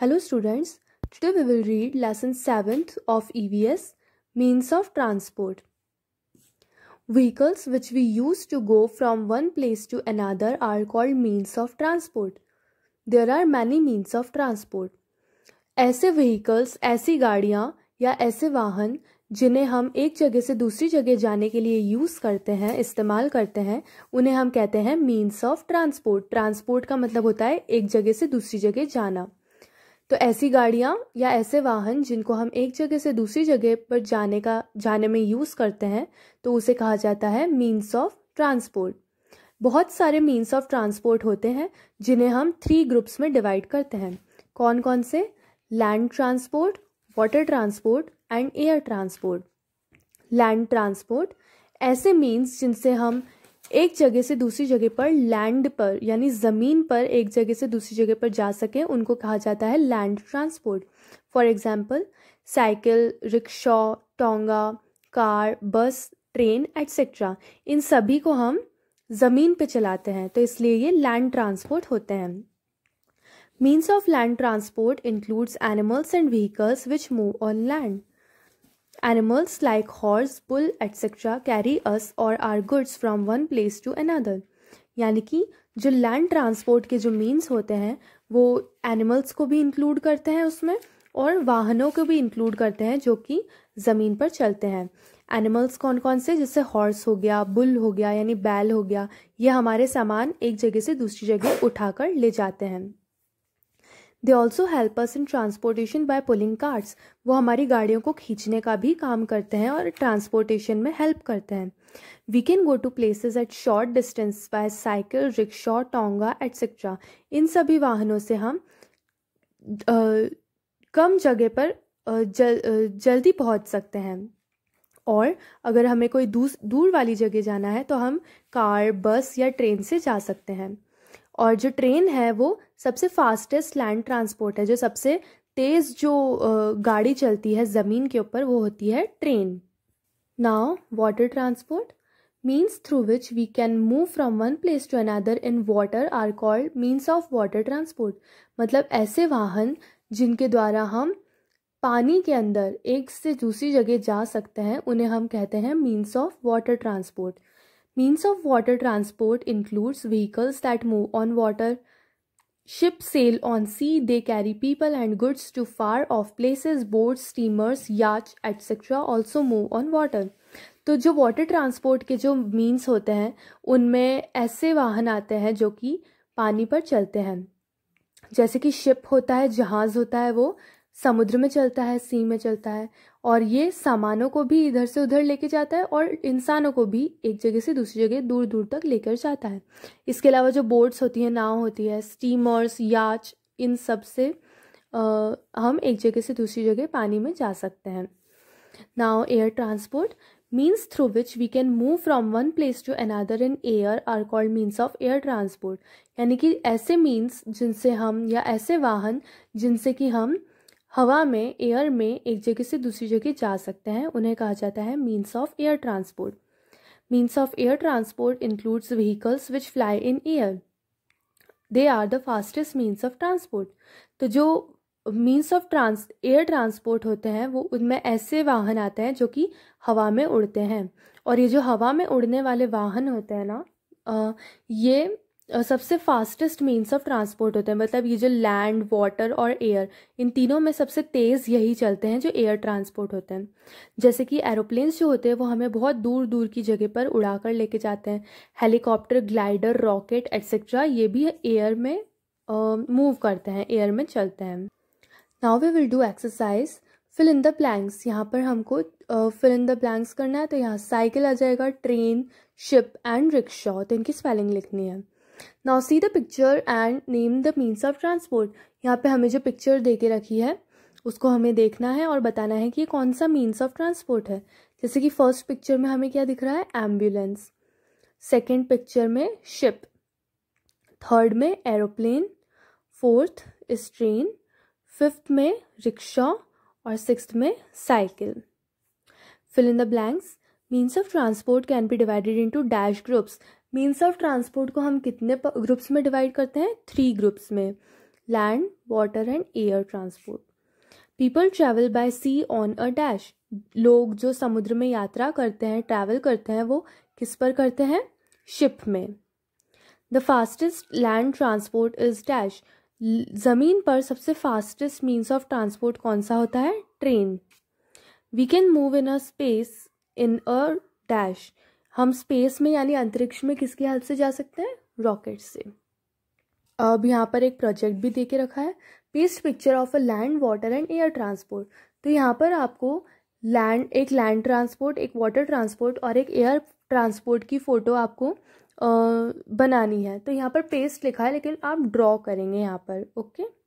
Hello students, today we will read lesson 7th of EVS, Means of Transport. Vehicles which we use to go from one place to another are called means of transport. There are many means of transport. ऐसे vehicles, ऐसी गाड़ियाँ या ऐसे वाहन जिन्हें हम एक जगह से दूसरी जगह जाने के लिए यूज़ करते हैं इस्तेमाल करते हैं उन्हें हम कहते हैं मीन्स ऑफ ट्रांसपोर्ट ट्रांसपोर्ट का मतलब होता है एक जगह से दूसरी जगह जाना तो ऐसी गाड़ियाँ या ऐसे वाहन जिनको हम एक जगह से दूसरी जगह पर जाने का जाने में यूज़ करते हैं तो उसे कहा जाता है मीन्स ऑफ ट्रांसपोर्ट बहुत सारे मीन्स ऑफ ट्रांसपोर्ट होते हैं जिन्हें हम थ्री ग्रुप्स में डिवाइड करते हैं कौन कौन से land transport water transport and air transport land transport ऐसे मीन्स जिनसे हम एक जगह से दूसरी जगह पर लैंड पर यानी ज़मीन पर एक जगह से दूसरी जगह पर जा सकें उनको कहा जाता है land transport for example cycle rickshaw टोंगा कार बस ट्रेन एट्सेट्रा इन सभी को हम ज़मीन पे चलाते हैं तो इसलिए ये लैंड ट्रांसपोर्ट होते हैं means of land transport includes animals and vehicles which move on land Animals like horse, bull, etc. carry us or our goods from one place to another. यानी कि जो लैंड ट्रांसपोर्ट के जो means होते हैं वो एनिमल्स को भी इंक्लूड करते हैं उसमें और वाहनों को भी इंक्लूड करते हैं जो कि ज़मीन पर चलते हैं एनिमल्स कौन कौन से जैसे हॉर्स हो गया बुल हो गया यानी बैल हो गया ये हमारे सामान एक जगह से दूसरी जगह उठाकर ले जाते हैं they also helpers in transportation by pulling cards वो हमारी गाड़ियों को खींचने का भी काम करते हैं और ट्रांसपोर्टेशन में हेल्प करते हैं we can go to places at short distance by cycle rickshaw टोंगा एट्सेट्रा इन सभी वाहनों से हम आ, कम जगह पर जल, जल्दी पहुंच सकते हैं और अगर हमें कोई दूर दूर वाली जगह जाना है तो हम कार बस या ट्रेन से जा सकते हैं और जो ट्रेन है वो सबसे फास्टेस्ट लैंड ट्रांसपोर्ट है जो सबसे तेज़ जो गाड़ी चलती है ज़मीन के ऊपर वो होती है train now water transport means through which we can move from one place to another in water are called means of water transport मतलब ऐसे वाहन जिनके द्वारा हम पानी के अंदर एक से दूसरी जगह जा सकते हैं उन्हें हम कहते हैं means of water transport Means of water transport includes vehicles that move on water. Ships sail on sea, they carry people and goods to far off places, boats, steamers, yachts, etc. also move on water. तो जो water transport के जो means होते हैं उनमें ऐसे वाहन आते हैं जो कि पानी पर चलते हैं जैसे कि शिप होता है जहाज़ होता है वो समुद्र में चलता है सी में चलता है और ये सामानों को भी इधर से उधर लेके जाता है और इंसानों को भी एक जगह से दूसरी जगह दूर दूर तक लेकर जाता है इसके अलावा जो बोट्स होती हैं नाव होती है स्टीमर्स याच इन सब से आ, हम एक जगह से दूसरी जगह पानी में जा सकते हैं नाव air transport means through which we can move from one place to another in air are called means of air transport यानी कि ऐसे मीन्स जिनसे हम या ऐसे वाहन जिनसे कि हम हवा में एयर में एक जगह से दूसरी जगह जा सकते हैं उन्हें कहा जाता है means of air transport means of air transport includes vehicles which fly in air they are the fastest means of transport तो जो means of trans air transport होते हैं वो उनमें ऐसे वाहन आते हैं जो कि हवा में उड़ते हैं और ये जो हवा में उड़ने वाले वाहन होते हैं ना ये सबसे फास्टेस्ट मीन्स ऑफ ट्रांसपोर्ट होते हैं मतलब ये जो लैंड वाटर और एयर इन तीनों में सबसे तेज़ यही चलते हैं जो एयर ट्रांसपोर्ट होते हैं जैसे कि एरोप्लेन्स जो होते हैं वो हमें बहुत दूर दूर की जगह पर उड़ा कर लेके जाते हैं हेलीकॉप्टर ग्लाइडर रॉकेट एट्सेट्रा ये भी एयर में मूव uh, करते हैं एयर में चलते हैं now we will do exercise fill in the blanks यहाँ पर हमको फिल इन द प्लैंक्स करना है तो यहाँ साइकिल आ जाएगा ट्रेन शिप एंड रिक्शा तो इनकी स्पेलिंग लिखनी है now see the picture and name the means of transport यहाँ पे हमें जो पिक्चर दे के रखी है उसको हमें देखना है और बताना है कि ये कौन सा मीन्स ऑफ ट्रांसपोर्ट है जैसे कि फर्स्ट पिक्चर में हमें क्या दिख रहा है एम्बुलेंस सेकेंड पिक्चर में शिप थर्ड में एरोप्लेन फोर्थ इस ट्रेन फिफ्थ में रिक्शा और सिक्स में cycle fill in the blanks means of transport can be divided into dash groups means of transport को हम कितने ग्रुप्स में डिवाइड करते हैं थ्री ग्रुप्स में land water and air transport people travel by sea on a dash लोग जो समुद्र में यात्रा करते हैं ट्रैवल करते हैं वो किस पर करते हैं शिप में the fastest land transport is dash ज़मीन पर सबसे फास्टेस्ट मीन्स ऑफ ट्रांसपोर्ट कौन सा होता है train we can move in a space in a dash हम स्पेस में यानी अंतरिक्ष में किसकी हेल्प से जा सकते हैं रॉकेट से अब यहाँ पर एक प्रोजेक्ट भी दे के रखा है paste picture of a land water and air transport तो यहाँ पर आपको लैंड एक लैंड ट्रांसपोर्ट एक वाटर ट्रांसपोर्ट और एक एयर ट्रांसपोर्ट की फ़ोटो आपको आ, बनानी है तो यहाँ पर पेस्ट लिखा है लेकिन आप ड्रॉ करेंगे यहाँ पर ओके